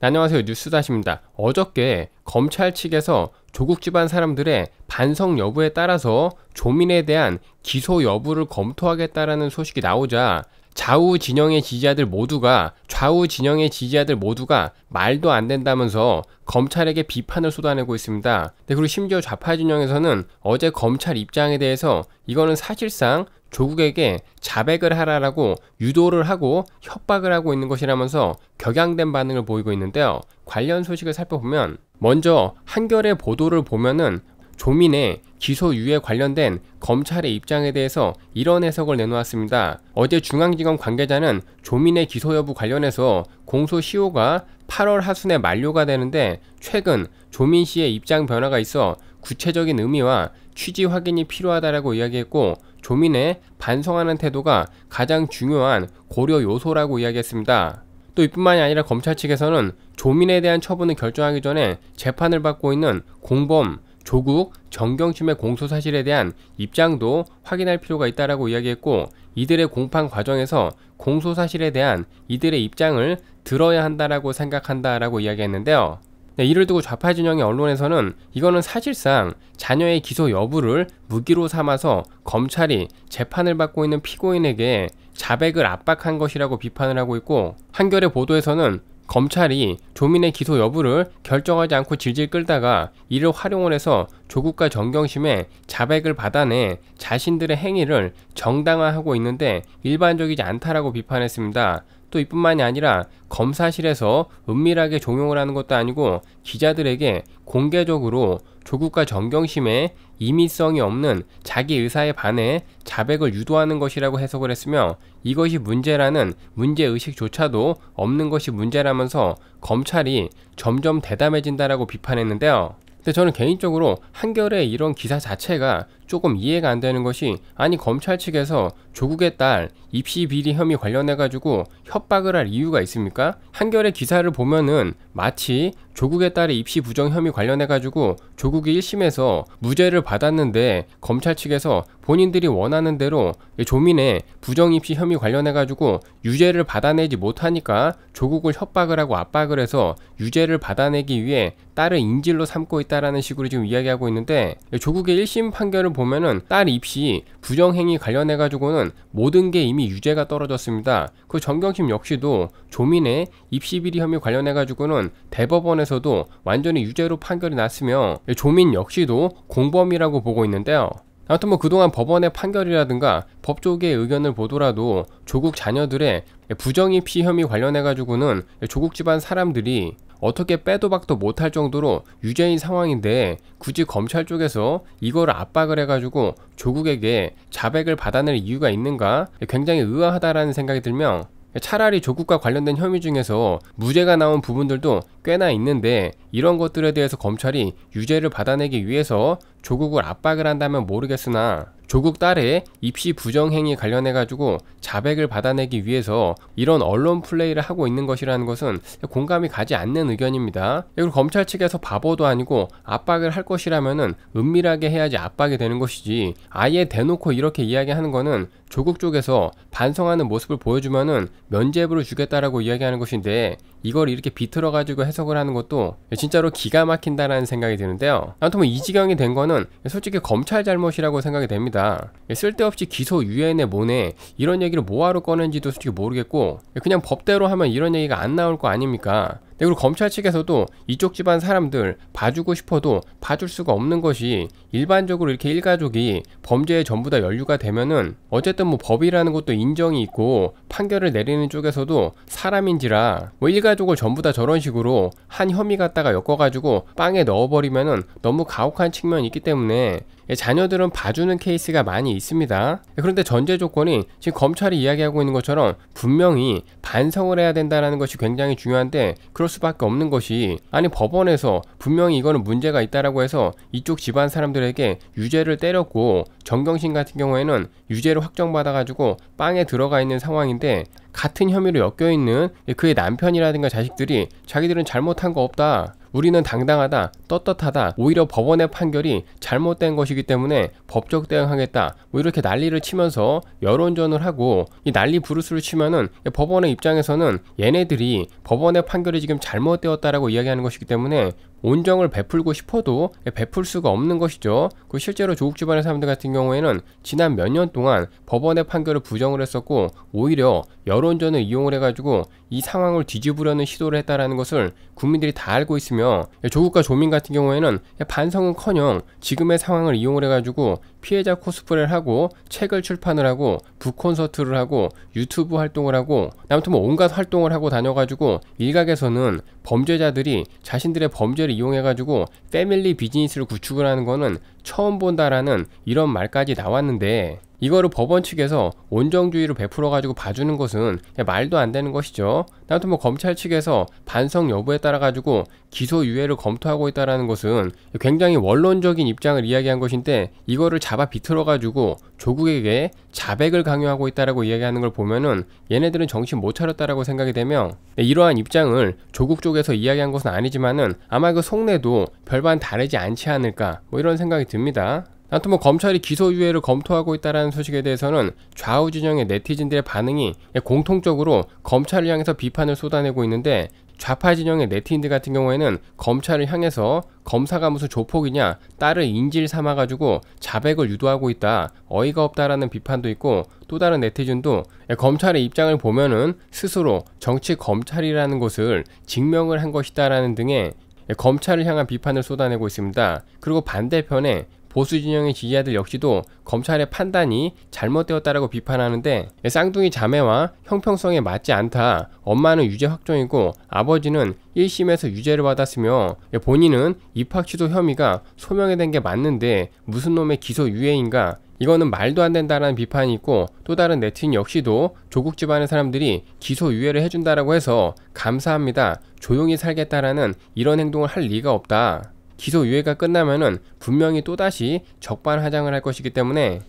네, 안녕하세요 뉴스다십니다 어저께 검찰 측에서 조국 집안 사람들의 반성 여부에 따라서 조민에 대한 기소 여부를 검토하겠다라는 소식이 나오자 좌우 진영의 지지자들 모두가 좌우 진영의 지지자들 모두가 말도 안 된다면서 검찰에게 비판을 쏟아내고 있습니다. 네, 그리고 심지어 좌파 진영에서는 어제 검찰 입장에 대해서 이거는 사실상 조국에게 자백을 하라라고 유도를 하고 협박을 하고 있는 것이라면서 격양된 반응을 보이고 있는데요. 관련 소식을 살펴보면 먼저 한결의 보도를 보면은 조민의 기소유예 관련된 검찰의 입장에 대해서 이런 해석을 내놓았습니다. 어제 중앙지검 관계자는 조민의 기소 여부 관련해서 공소시효가 8월 하순에 만료가 되는데 최근 조민 씨의 입장 변화가 있어 구체적인 의미와 취지 확인이 필요하다라고 이야기했고 조민의 반성하는 태도가 가장 중요한 고려 요소라고 이야기했습니다. 또 이뿐만이 아니라 검찰 측에서는 조민에 대한 처분을 결정하기 전에 재판을 받고 있는 공범 조국, 정경심의 공소 사실에 대한 입장도 확인할 필요가 있다라고 이야기했고 이들의 공판 과정에서 공소 사실에 대한 이들의 입장을 들어야 한다라고 생각한다라고 이야기했는데요. 네, 이를 두고 좌파 진영의 언론에서는 이거는 사실상 자녀의 기소 여부를 무기로 삼아서 검찰이 재판을 받고 있는 피고인에게 자백을 압박한 것이라고 비판을 하고 있고 한겨레 보도에서는 검찰이 조민의 기소 여부를 결정하지 않고 질질 끌다가 이를 활용을 해서 조국과 정경심의 자백을 받아내 자신들의 행위를 정당화하고 있는데 일반적이지 않다라고 비판했습니다. 또 이뿐만이 아니라 검사실에서 은밀하게 종용을 하는 것도 아니고 기자들에게 공개적으로 조국과 정경심의 임의성이 없는 자기 의사에 반해 자백을 유도하는 것이라고 해석을 했으며 이것이 문제라는 문제의식조차도 없는 것이 문제라면서 검찰이 점점 대담해진다라고 비판했는데요. 근데 저는 개인적으로 한결의 이런 기사 자체가 조금 이해가 안 되는 것이 아니 검찰 측에서 조국의 딸 입시 비리 혐의 관련해 가지고 협박을 할 이유가 있습니까? 한결의 기사를 보면은 마치 조국의 딸의 입시 부정 혐의 관련해 가지고 조국이 1심에서 무죄를 받았는데 검찰 측에서 본인들이 원하는 대로 조민의 부정입시 혐의 관련해 가지고 유죄를 받아내지 못하니까 조국을 협박을 하고 압박을 해서 유죄를 받아내기 위해 딸을 인질로 삼고 있다라는 식으로 지금 이야기하고 있는데 조국의 1심 판결을 보면은 딸 입시 부정행위 관련해 가지고는 모든 게 이미 유죄가 떨어졌습니다. 그 정경심 역시도 조민의 입시 비리 혐의 관련해 가지고는 대법원에서도 완전히 유죄로 판결이 났으며 조민 역시도 공범이라고 보고 있는데요. 아무튼 뭐 그동안 법원의 판결이라든가 법조계의 의견을 보더라도 조국 자녀들의 부정이 피 혐의 관련해 가지고는 조국 집안 사람들이 어떻게 빼도 박도 못할 정도로 유죄인 상황인데 굳이 검찰 쪽에서 이걸 압박을 해가지고 조국에게 자백을 받아낼 이유가 있는가 굉장히 의아하다라는 생각이 들며 차라리 조국과 관련된 혐의 중에서 무죄가 나온 부분들도 꽤나 있는데 이런 것들에 대해서 검찰이 유죄를 받아내기 위해서 조국을 압박을 한다면 모르겠으나 조국 딸의 입시 부정행위 관련해 가지고 자백을 받아내기 위해서 이런 언론 플레이를 하고 있는 것이라는 것은 공감이 가지 않는 의견입니다. 그리고 검찰 측에서 바보도 아니고 압박을 할 것이라면은 은밀하게 해야지 압박이 되는 것이지 아예 대놓고 이렇게 이야기하는 거는 조국 쪽에서 반성하는 모습을 보여주면은 면죄부를 주겠다라고 이야기하는 것인데 이걸 이렇게 비틀어 가지고 해석을 하는 것도 진짜로 기가 막힌다라는 생각이 드는데요. 아무튼 뭐이 지경이 된 거는 솔직히 검찰 잘못이라고 생각이 됩니다. 있다 쓸데없이 기소 유엔에 뭐네 이런 얘기를 뭐하러 꺼낸지도 솔직히 모르겠고 그냥 법대로 하면 이런 얘기가 안 나올 거 아닙니까 네, 그리고 검찰 측에서도 이쪽 집안 사람들 봐주고 싶어도 봐줄 수가 없는 것이 일반적으로 이렇게 일가족이 범죄에 전부 다연류가 되면은 어쨌든 뭐 법이라는 것도 인정이 있고 판결을 내리는 쪽에서도 사람인지라 뭐 일가족을 전부 다 저런 식으로 한 혐의 갖다가 엮어가지고 빵에 넣어버리면은 너무 가혹한 측면이 있기 때문에 예, 자녀들은 봐주는 케이스가 많이 있습니다. 예, 그런데 전제 조건이 지금 검찰이 이야기하고 있는 것처럼 분명히 반성을 해야 된다는 것이 굉장히 중요한데 그럴 수밖에 없는 것이 아니 법원에서 분명히 이거는 문제가 있다라고 해서 이쪽 집안 사람들에게 유죄를 때렸고 정경심 같은 경우에는 유죄를 확정받아가지고 빵에 들어가 있는 상황인데 했는데 같은 혐의로 엮여 있는 그의 남편이라든가 자식들이 자기들은 잘못한 거 없다. 우리는 당당하다. 떳떳하다. 오히려 법원의 판결이 잘못된 것이기 때문에 법적 대응하겠다. 뭐 이렇게 난리를 치면서 여론전을 하고 이 난리 부르스를 치면은 법원의 입장에서는 얘네들이 법원의 판결이 지금 잘못되었다라고 이야기하는 것이기 때문에 온정을 베풀고 싶어도 베풀 수가 없는 것이죠. 그 실제로 조국 집안의 사람들 같은 경우에는 지난 몇 년 동안 법원의 판결을 부정을 했었고 오히려 여론전을 이용을 해가지고 이 상황을 뒤집으려는 시도를 했다라는 것을 국민들이 다 알고 있으며 조국과 조민 같은 같은 경우에는 반성은커녕 지금의 상황을 이용을 해가지고 피해자 코스프레를 하고 책을 출판을 하고 북 콘서트를 하고 유튜브 활동을 하고 아무튼 뭐 온갖 활동을 하고 다녀가지고 일각에서는 범죄자들이 자신들의 범죄를 이용해가지고 패밀리 비즈니스를 구축을 하는 거는 처음 본다라는 이런 말까지 나왔는데 이거를 법원 측에서 온정주의로 베풀어 가지고 봐주는 것은 말도 안 되는 것이죠. 나도 뭐 검찰 측에서 반성 여부에 따라 가지고 기소 유예를 검토하고 있다라는 것은 굉장히 원론적인 입장을 이야기한 것인데 이거를 잡아 비틀어 가지고 조국에게 자백을 강요하고 있다라고 이야기하는 걸 보면은 얘네들은 정신 못 차렸다라고 생각이 되며 네, 이러한 입장을 조국 쪽에서 이야기한 것은 아니지만은 아마 그 속내도 별반 다르지 않지 않을까 뭐 이런 생각이 듭니다. 아무튼 뭐 검찰이 기소유예를 검토하고 있다는 소식에 대해서는 좌우 진영의 네티즌들의 반응이 공통적으로 검찰을 향해서 비판을 쏟아내고 있는데 좌파 진영의 네티즌들 같은 경우에는 검찰을 향해서 검사가 무슨 조폭이냐 딸을 인질 삼아가지고 자백을 유도하고 있다 어이가 없다라는 비판도 있고 또 다른 네티즌도 검찰의 입장을 보면은 스스로 정치 검찰이라는 것을 증명을 한 것이다라는 등의 검찰을 향한 비판을 쏟아내고 있습니다. 그리고 반대편에 보수 진영의 지지자들 역시도 검찰의 판단이 잘못되었다라고 비판하는데 쌍둥이 자매와 형평성에 맞지 않다. 엄마는 유죄 확정이고 아버지는 1심에서 유죄를 받았으며 본인은 입학 취소 혐의가 소명이 된 게 맞는데 무슨 놈의 기소 유예인가 이거는 말도 안 된다라는 비판이 있고 또 다른 네티즌 역시도 조국 집안의 사람들이 기소 유예를 해준다라고 해서 감사합니다. 조용히 살겠다라는 이런 행동을 할 리가 없다. 기소유예가 끝나면은 분명히 또다시 적반하장을 할 것이기 때문에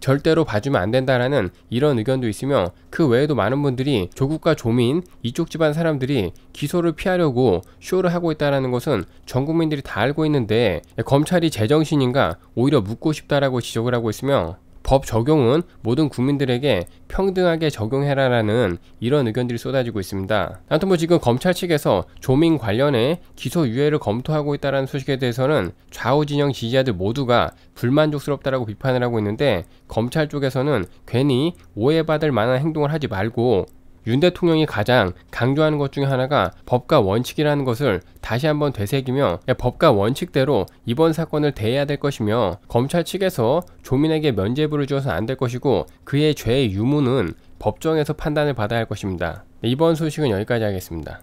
절대로 봐주면 안 된다라는 이런 의견도 있으며 그 외에도 많은 분들이 조국과 조민 이쪽 집안 사람들이 기소를 피하려고 쇼를 하고 있다라는 것은 전 국민들이 다 알고 있는데 검찰이 제정신인가 오히려 묻고 싶다라고 지적을 하고 있으며 법 적용은 모든 국민들에게 평등하게 적용해라라는 이런 의견들이 쏟아지고 있습니다. 아무튼 뭐 지금 검찰 측에서 조민 관련해 기소 유예를 검토하고 있다는 소식에 대해서는 좌우 진영 지지자들 모두가 불만족스럽다라고 비판을 하고 있는데 검찰 쪽에서는 괜히 오해받을 만한 행동을 하지 말고 윤 대통령이 가장 강조하는 것 중에 하나가 법과 원칙이라는 것을 다시 한번 되새기며 법과 원칙대로 이번 사건을 대해야 될 것이며 검찰 측에서 조민에게 면죄부를 주어서 안될 것이고 그의 죄의 유무는 법정에서 판단을 받아야 할 것입니다. 이번 소식은 여기까지 하겠습니다.